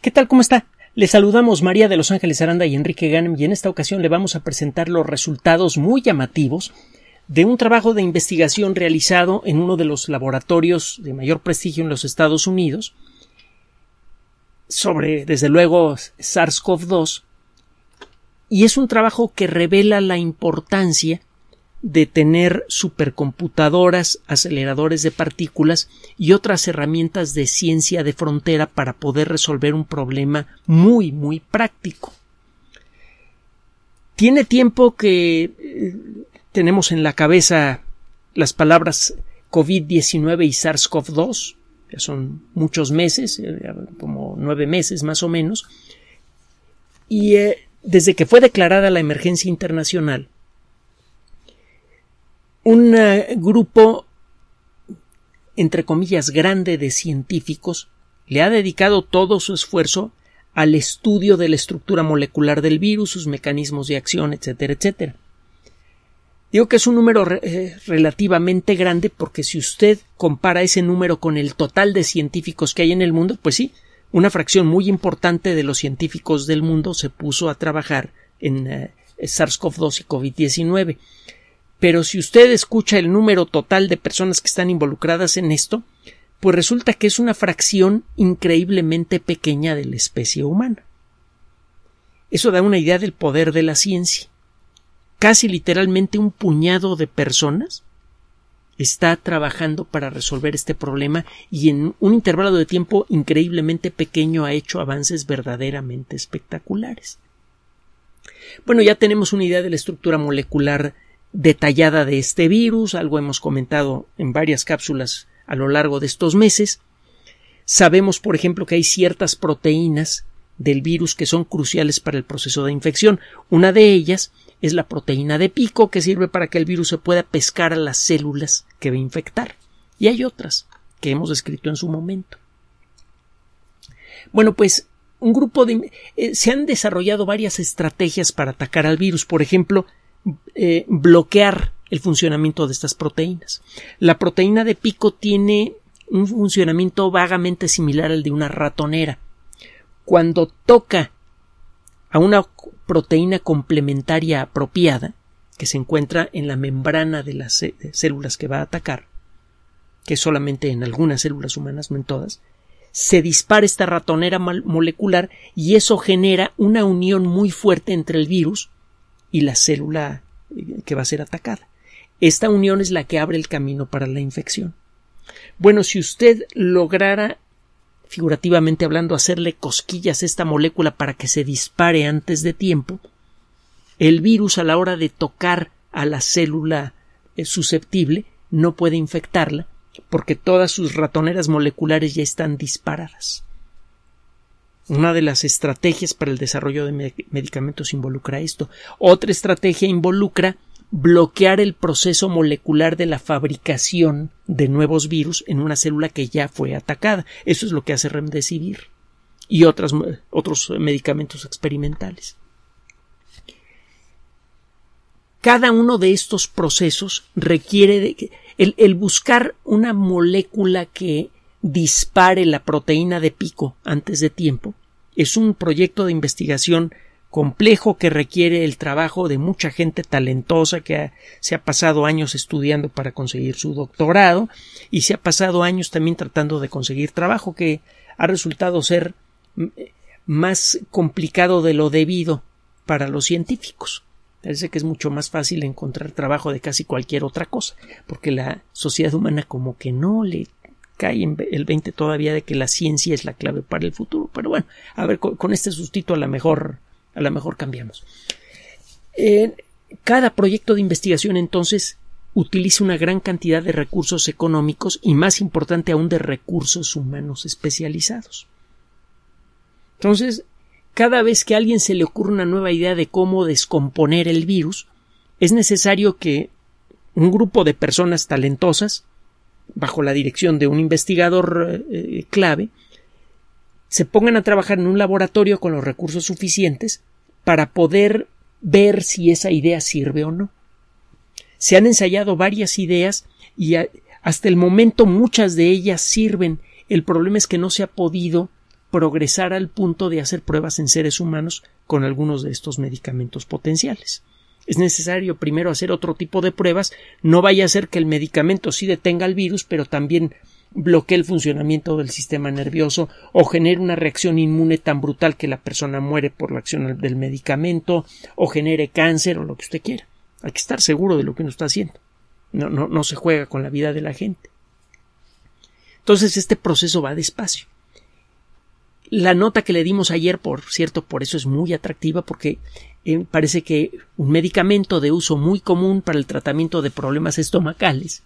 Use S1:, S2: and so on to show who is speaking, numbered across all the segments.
S1: ¿Qué tal? ¿Cómo está? Les saludamos María de Los Ángeles Aranda y Enrique Ganem y en esta ocasión le vamos a presentar los resultados muy llamativos de un trabajo de investigación realizado en uno de los laboratorios de mayor prestigio en los Estados Unidos sobre, desde luego, SARS-CoV-2 y es un trabajo que revela la importancia de tener supercomputadoras, aceleradores de partículas y otras herramientas de ciencia de frontera para poder resolver un problema muy, muy práctico. Tiene tiempo que eh, tenemos en la cabeza las palabras COVID-19 y SARS-CoV-2, ya son muchos meses, eh, como nueve meses más o menos, y eh, desde que fue declarada la emergencia internacional, un eh, grupo, entre comillas, grande de científicos le ha dedicado todo su esfuerzo al estudio de la estructura molecular del virus, sus mecanismos de acción, etcétera, etcétera. Digo que es un número eh, relativamente grande porque si usted compara ese número con el total de científicos que hay en el mundo, pues sí, una fracción muy importante de los científicos del mundo se puso a trabajar en eh, SARS-CoV-2 y COVID-19. Pero si usted escucha el número total de personas que están involucradas en esto, pues resulta que es una fracción increíblemente pequeña de la especie humana. Eso da una idea del poder de la ciencia. Casi literalmente un puñado de personas está trabajando para resolver este problema y en un intervalo de tiempo increíblemente pequeño ha hecho avances verdaderamente espectaculares. Bueno, ya tenemos una idea de la estructura molecular detallada de este virus, algo hemos comentado en varias cápsulas a lo largo de estos meses. Sabemos, por ejemplo, que hay ciertas proteínas del virus que son cruciales para el proceso de infección. Una de ellas es la proteína de pico que sirve para que el virus se pueda pescar a las células que va a infectar. Y hay otras que hemos descrito en su momento. Bueno, pues un grupo de eh, se han desarrollado varias estrategias para atacar al virus. Por ejemplo, eh, bloquear el funcionamiento de estas proteínas. La proteína de pico tiene un funcionamiento vagamente similar al de una ratonera. Cuando toca a una proteína complementaria apropiada, que se encuentra en la membrana de las eh, células que va a atacar, que solamente en algunas células humanas, no en todas, se dispara esta ratonera molecular y eso genera una unión muy fuerte entre el virus y la célula eh, que va a ser atacada. Esta unión es la que abre el camino para la infección. Bueno, si usted lograra, figurativamente hablando, hacerle cosquillas a esta molécula para que se dispare antes de tiempo, el virus a la hora de tocar a la célula eh, susceptible no puede infectarla porque todas sus ratoneras moleculares ya están disparadas. Una de las estrategias para el desarrollo de medicamentos involucra esto. Otra estrategia involucra bloquear el proceso molecular de la fabricación de nuevos virus en una célula que ya fue atacada. Eso es lo que hace Remdesivir y otros medicamentos experimentales. Cada uno de estos procesos requiere de, el buscar una molécula que dispare la proteína de pico antes de tiempo es un proyecto de investigación complejo que requiere el trabajo de mucha gente talentosa que se ha pasado años estudiando para conseguir su doctorado y se ha pasado años también tratando de conseguir trabajo que ha resultado ser mm, más complicado de lo debido para los científicos. Parece que es mucho más fácil encontrar trabajo de casi cualquier otra cosa, porque la sociedad humana como que no le en el 20 todavía de que la ciencia es la clave para el futuro. Pero bueno, a ver, con, este sustituto a lo mejor, a mejor cambiamos. cada proyecto de investigación entonces utiliza una gran cantidad de recursos económicos y más importante aún de recursos humanos especializados. Entonces, cada vez que a alguien se le ocurre una nueva idea de cómo descomponer el virus, es necesario que un grupo de personas talentosas bajo la dirección de un investigador eh, clave, se pongan a trabajar en un laboratorio con los recursos suficientes para poder ver si esa idea sirve o no. Se han ensayado varias ideas y hasta el momento muchas de ellas sirven. El problema es que no se ha podido progresar al punto de hacer pruebas en seres humanos con algunos de estos medicamentos potenciales es necesario primero hacer otro tipo de pruebas, no vaya a ser que el medicamento sí detenga el virus, pero también bloquee el funcionamiento del sistema nervioso o genere una reacción inmune tan brutal que la persona muere por la acción del medicamento o genere cáncer o lo que usted quiera. Hay que estar seguro de lo que uno está haciendo. No, no, no se juega con la vida de la gente. Entonces este proceso va despacio. La nota que le dimos ayer, por cierto, por eso es muy atractiva porque eh, parece que un medicamento de uso muy común para el tratamiento de problemas estomacales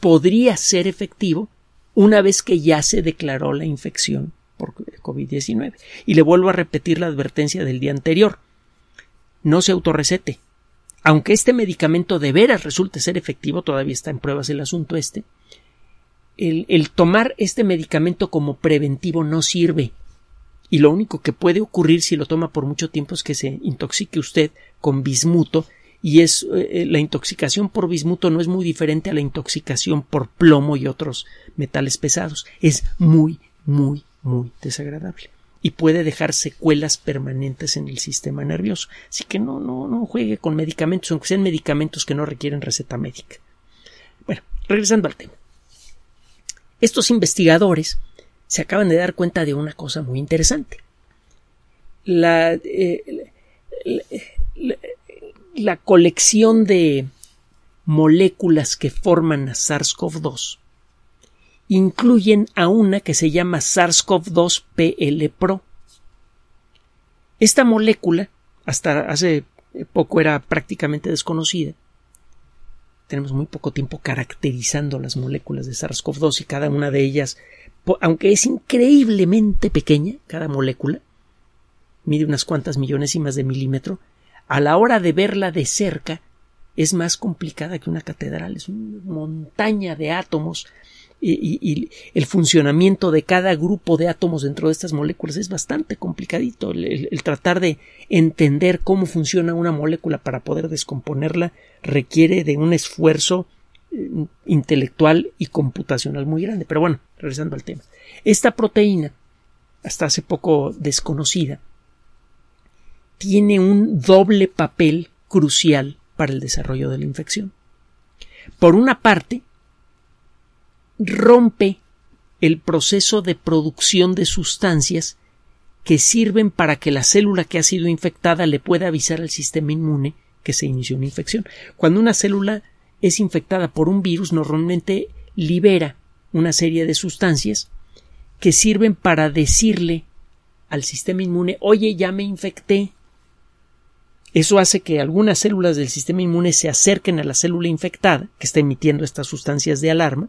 S1: podría ser efectivo una vez que ya se declaró la infección por COVID-19. Y le vuelvo a repetir la advertencia del día anterior. No se autorrecete. Aunque este medicamento de veras resulte ser efectivo, todavía está en pruebas el asunto este, el tomar este medicamento como preventivo no sirve y lo único que puede ocurrir si lo toma por mucho tiempo es que se intoxique usted con bismuto y es eh, eh, la intoxicación por bismuto no es muy diferente a la intoxicación por plomo y otros metales pesados, es muy muy muy desagradable y puede dejar secuelas permanentes en el sistema nervioso. Así que no, no, no juegue con medicamentos, aunque sean medicamentos que no requieren receta médica. Bueno, regresando al tema. Estos investigadores se acaban de dar cuenta de una cosa muy interesante. La, eh, la, colección de moléculas que forman a SARS-CoV-2 incluyen a una que se llama SARS-CoV-2-PL-PRO. Esta molécula, hasta hace poco era prácticamente desconocida, tenemos muy poco tiempo caracterizando las moléculas de SARS-CoV-2 y cada una de ellas aunque es increíblemente pequeña cada molécula, mide unas cuantas millonésimas de milímetro, a la hora de verla de cerca es más complicada que una catedral, es una montaña de átomos y, el funcionamiento de cada grupo de átomos dentro de estas moléculas es bastante complicadito. el tratar de entender cómo funciona una molécula para poder descomponerla requiere de un esfuerzo intelectual y computacional muy grande. Pero bueno, regresando al tema. Esta proteína, hasta hace poco desconocida, tiene un doble papel crucial para el desarrollo de la infección. Por una parte, rompe el proceso de producción de sustancias que sirven para que la célula que ha sido infectada le pueda avisar al sistema inmune que se inició una infección. Cuando una célula es infectada por un virus, normalmente libera una serie de sustancias que sirven para decirle al sistema inmune oye, ya me infecté. Eso hace que algunas células del sistema inmune se acerquen a la célula infectada, que está emitiendo estas sustancias de alarma,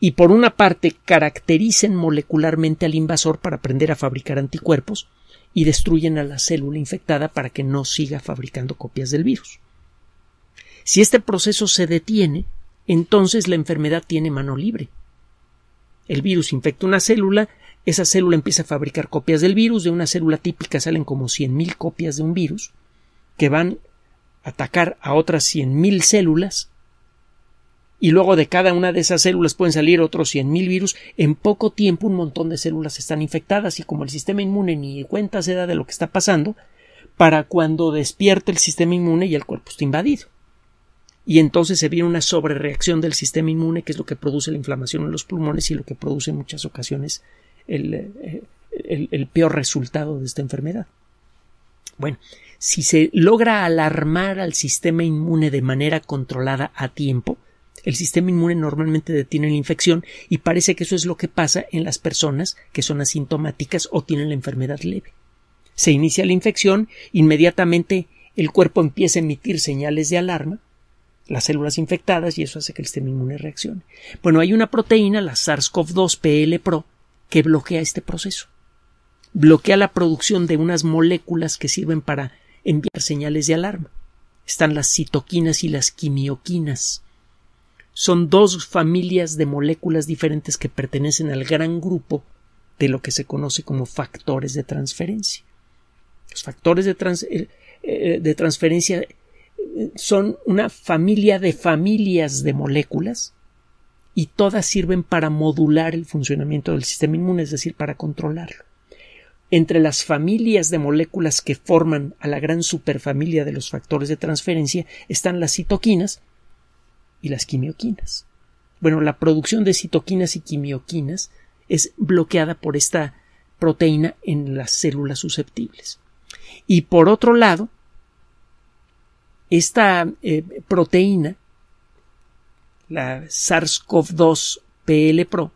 S1: y por una parte caractericen molecularmente al invasor para aprender a fabricar anticuerpos y destruyen a la célula infectada para que no siga fabricando copias del virus. Si este proceso se detiene, entonces la enfermedad tiene mano libre. El virus infecta una célula, esa célula empieza a fabricar copias del virus, de una célula típica salen como 100.000 copias de un virus, que van a atacar a otras 100.000 células, y luego de cada una de esas células pueden salir otros 100.000 virus. En poco tiempo un montón de células están infectadas y como el sistema inmune ni cuenta se da de lo que está pasando, para cuando despierte el sistema inmune y el cuerpo está invadido y entonces se viene una sobrereacción del sistema inmune, que es lo que produce la inflamación en los pulmones y lo que produce en muchas ocasiones eh, el, el peor resultado de esta enfermedad. Bueno, si se logra alarmar al sistema inmune de manera controlada a tiempo, el sistema inmune normalmente detiene la infección y parece que eso es lo que pasa en las personas que son asintomáticas o tienen la enfermedad leve. Se inicia la infección, inmediatamente el cuerpo empieza a emitir señales de alarma las células infectadas y eso hace que el sistema inmune reaccione. Bueno, hay una proteína, la SARS-CoV-2 PL-PRO, que bloquea este proceso. Bloquea la producción de unas moléculas que sirven para enviar señales de alarma. Están las citoquinas y las quimioquinas. Son dos familias de moléculas diferentes que pertenecen al gran grupo de lo que se conoce como factores de transferencia. Los factores de, eh, eh, de transferencia son una familia de familias de moléculas y todas sirven para modular el funcionamiento del sistema inmune, es decir, para controlarlo. Entre las familias de moléculas que forman a la gran superfamilia de los factores de transferencia están las citoquinas y las quimioquinas. Bueno, la producción de citoquinas y quimioquinas es bloqueada por esta proteína en las células susceptibles. Y por otro lado, esta eh, proteína, la SARS-CoV-2 pro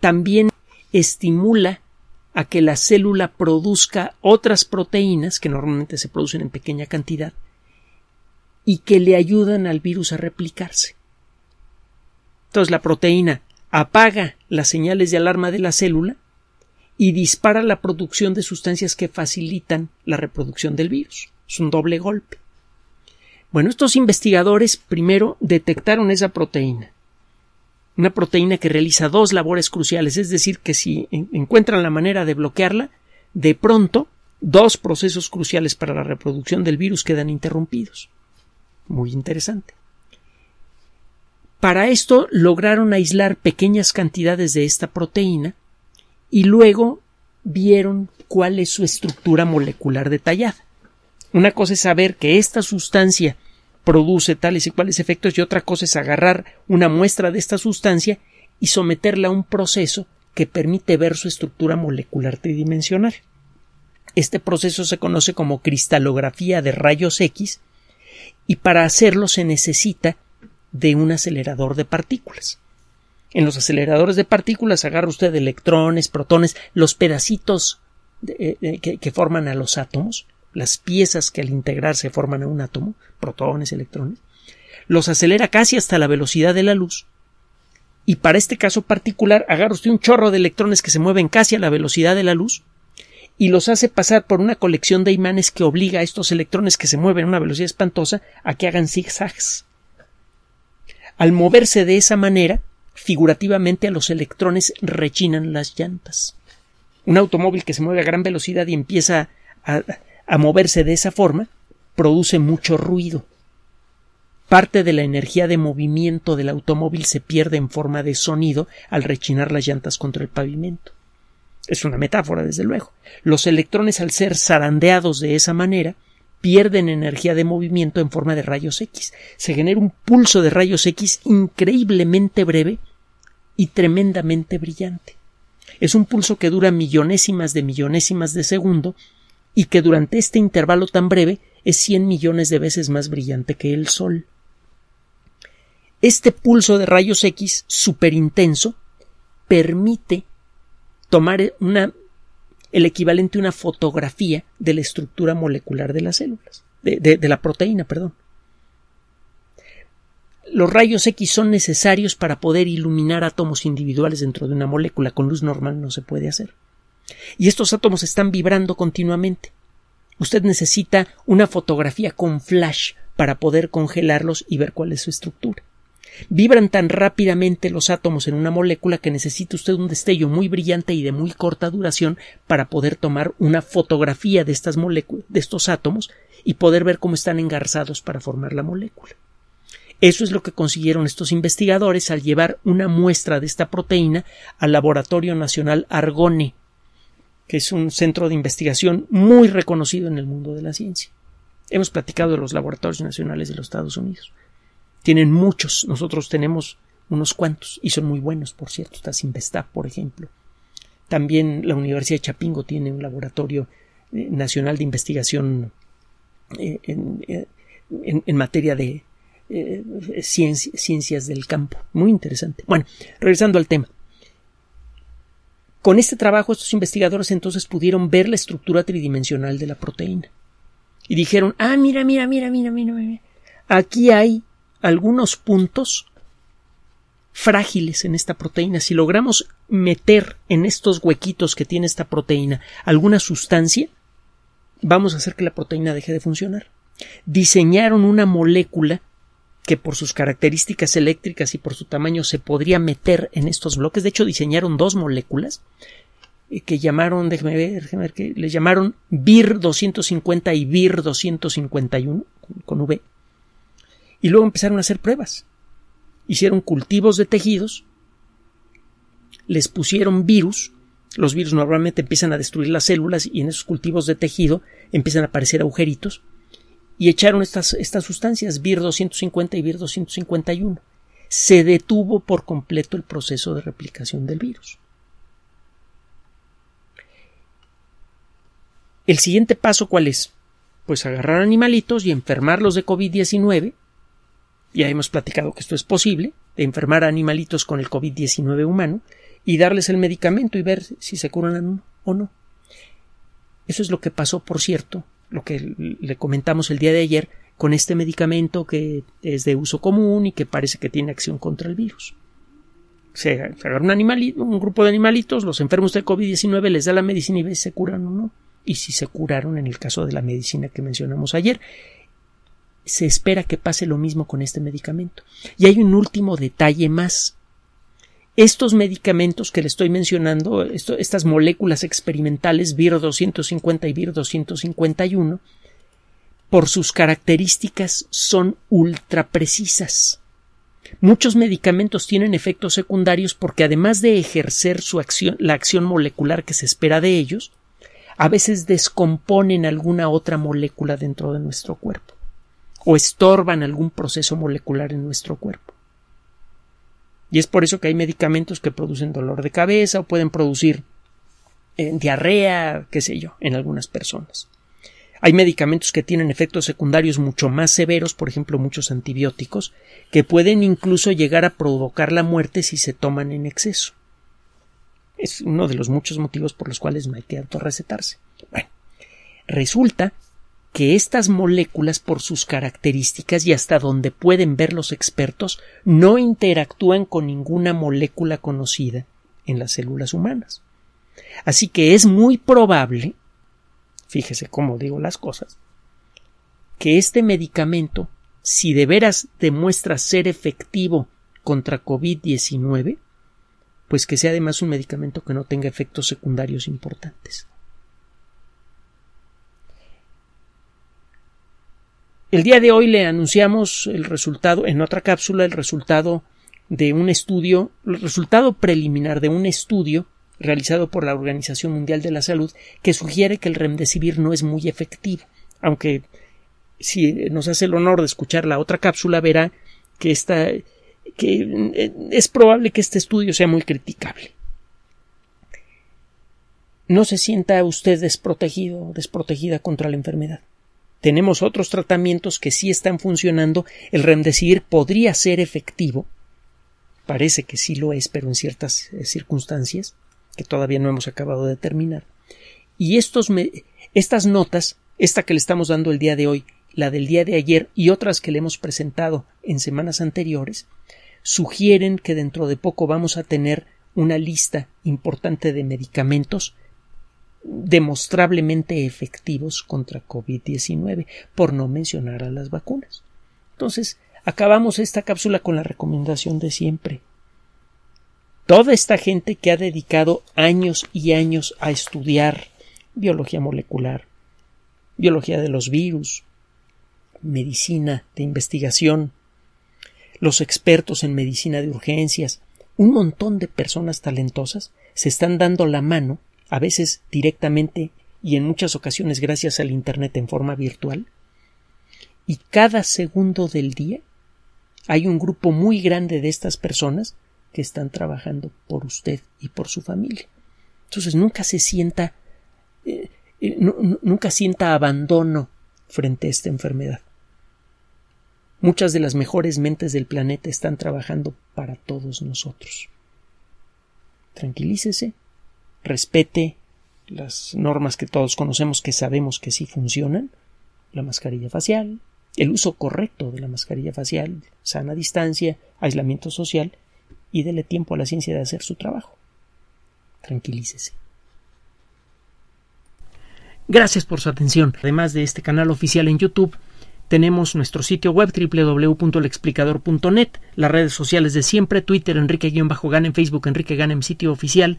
S1: también estimula a que la célula produzca otras proteínas que normalmente se producen en pequeña cantidad y que le ayudan al virus a replicarse. Entonces la proteína apaga las señales de alarma de la célula y dispara la producción de sustancias que facilitan la reproducción del virus. Es un doble golpe. Bueno, estos investigadores primero detectaron esa proteína. Una proteína que realiza dos labores cruciales, es decir, que si encuentran la manera de bloquearla, de pronto dos procesos cruciales para la reproducción del virus quedan interrumpidos. Muy interesante. Para esto lograron aislar pequeñas cantidades de esta proteína y luego vieron cuál es su estructura molecular detallada. Una cosa es saber que esta sustancia produce tales y cuales efectos y otra cosa es agarrar una muestra de esta sustancia y someterla a un proceso que permite ver su estructura molecular tridimensional. Este proceso se conoce como cristalografía de rayos X y para hacerlo se necesita de un acelerador de partículas. En los aceleradores de partículas agarra usted electrones, protones, los pedacitos eh, eh, que forman a los átomos, las piezas que al integrarse forman un átomo, protones, electrones, los acelera casi hasta la velocidad de la luz. Y para este caso particular, agarra usted un chorro de electrones que se mueven casi a la velocidad de la luz y los hace pasar por una colección de imanes que obliga a estos electrones que se mueven a una velocidad espantosa a que hagan zigzags. Al moverse de esa manera, figurativamente a los electrones rechinan las llantas. Un automóvil que se mueve a gran velocidad y empieza a, a moverse de esa forma, produce mucho ruido. Parte de la energía de movimiento del automóvil se pierde en forma de sonido al rechinar las llantas contra el pavimento. Es una metáfora, desde luego. Los electrones, al ser zarandeados de esa manera, pierden energía de movimiento en forma de rayos X. Se genera un pulso de rayos X increíblemente breve y tremendamente brillante. Es un pulso que dura millonésimas de millonésimas de segundo y que durante este intervalo tan breve es cien millones de veces más brillante que el Sol. Este pulso de rayos X superintenso permite tomar una, el equivalente a una fotografía de la estructura molecular de las células, de, de la proteína, perdón. Los rayos X son necesarios para poder iluminar átomos individuales dentro de una molécula. Con luz normal no se puede hacer y estos átomos están vibrando continuamente. Usted necesita una fotografía con flash para poder congelarlos y ver cuál es su estructura. Vibran tan rápidamente los átomos en una molécula que necesita usted un destello muy brillante y de muy corta duración para poder tomar una fotografía de estas de estos átomos y poder ver cómo están engarzados para formar la molécula. Eso es lo que consiguieron estos investigadores al llevar una muestra de esta proteína al Laboratorio Nacional Argone que es un centro de investigación muy reconocido en el mundo de la ciencia. Hemos platicado de los laboratorios nacionales de los Estados Unidos. Tienen muchos, nosotros tenemos unos cuantos, y son muy buenos, por cierto, está por ejemplo. También la Universidad de Chapingo tiene un laboratorio eh, nacional de investigación eh, eh, en, materia de ciencias del campo. Muy interesante. Bueno, regresando al tema. Con este trabajo estos investigadores entonces pudieron ver la estructura tridimensional de la proteína. Y dijeron, ah, mira, mira, mira, mira, mira, mira. Aquí hay algunos puntos frágiles en esta proteína. Si logramos meter en estos huequitos que tiene esta proteína alguna sustancia, vamos a hacer que la proteína deje de funcionar. Diseñaron una molécula que por sus características eléctricas y por su tamaño se podría meter en estos bloques. De hecho, diseñaron dos moléculas eh, que llamaron, déjeme ver, déjeme ver, que les llamaron BIR 250 y BIR 251 con V. Y luego empezaron a hacer pruebas. Hicieron cultivos de tejidos, les pusieron virus, los virus normalmente empiezan a destruir las células y en esos cultivos de tejido empiezan a aparecer agujeritos y echaron estas, estas sustancias, vir 250 y BIR 251. Se detuvo por completo el proceso de replicación del virus. ¿El siguiente paso cuál es? Pues agarrar animalitos y enfermarlos de COVID-19. Ya hemos platicado que esto es posible, de enfermar a animalitos con el COVID-19 humano y darles el medicamento y ver si se curan o no. Eso es lo que pasó, por cierto, lo que le comentamos el día de ayer con este medicamento que es de uso común y que parece que tiene acción contra el virus. Se, agarra un animalito, un grupo de animalitos, los enfermos de COVID-19 les da la medicina y ve si se curan o no. Y si se curaron en el caso de la medicina que mencionamos ayer. Se espera que pase lo mismo con este medicamento. Y hay un último detalle más estos medicamentos que le estoy mencionando, estas moléculas experimentales VIR 250 y VIR 251, por sus características son ultra precisas. Muchos medicamentos tienen efectos secundarios porque además de ejercer su acción, la acción molecular que se espera de ellos, a veces descomponen alguna otra molécula dentro de nuestro cuerpo o estorban algún proceso molecular en nuestro cuerpo. Y es por eso que hay medicamentos que producen dolor de cabeza o pueden producir eh, diarrea, qué sé yo, en algunas personas. Hay medicamentos que tienen efectos secundarios mucho más severos, por ejemplo muchos antibióticos, que pueden incluso llegar a provocar la muerte si se toman en exceso. Es uno de los muchos motivos por los cuales no hay que autorrecetarse. Bueno, resulta que estas moléculas por sus características y hasta donde pueden ver los expertos no interactúan con ninguna molécula conocida en las células humanas. Así que es muy probable, fíjese cómo digo las cosas, que este medicamento, si de veras demuestra ser efectivo contra COVID-19, pues que sea además un medicamento que no tenga efectos secundarios importantes. El día de hoy le anunciamos el resultado, en otra cápsula, el resultado de un estudio, el resultado preliminar de un estudio realizado por la Organización Mundial de la Salud que sugiere que el remdesivir no es muy efectivo, aunque si nos hace el honor de escuchar la otra cápsula verá que esta que eh, es probable que este estudio sea muy criticable. No se sienta usted desprotegido o desprotegida contra la enfermedad tenemos otros tratamientos que sí están funcionando, el remdesivir podría ser efectivo, parece que sí lo es, pero en ciertas eh, circunstancias que todavía no hemos acabado de terminar. Y estas notas, esta que le estamos dando el día de hoy, la del día de ayer y otras que le hemos presentado en semanas anteriores, sugieren que dentro de poco vamos a tener una lista importante de medicamentos demostrablemente efectivos contra COVID-19, por no mencionar a las vacunas. Entonces, acabamos esta cápsula con la recomendación de siempre. Toda esta gente que ha dedicado años y años a estudiar biología molecular, biología de los virus, medicina de investigación, los expertos en medicina de urgencias, un montón de personas talentosas se están dando la mano a veces directamente y en muchas ocasiones gracias al Internet en forma virtual. Y cada segundo del día hay un grupo muy grande de estas personas que están trabajando por usted y por su familia. Entonces nunca se sienta eh, eh, nunca sienta abandono frente a esta enfermedad. Muchas de las mejores mentes del planeta están trabajando para todos nosotros. Tranquilícese, respete las normas que todos conocemos que sabemos que sí funcionan, la mascarilla facial, el uso correcto de la mascarilla facial, sana distancia, aislamiento social y dele tiempo a la ciencia de hacer su trabajo. Tranquilícese. Gracias por su atención. Además de este canal oficial en YouTube, tenemos nuestro sitio web www.lexplicador.net, las redes sociales de siempre, Twitter Enrique-Gan, en Facebook Enrique Gan, sitio oficial,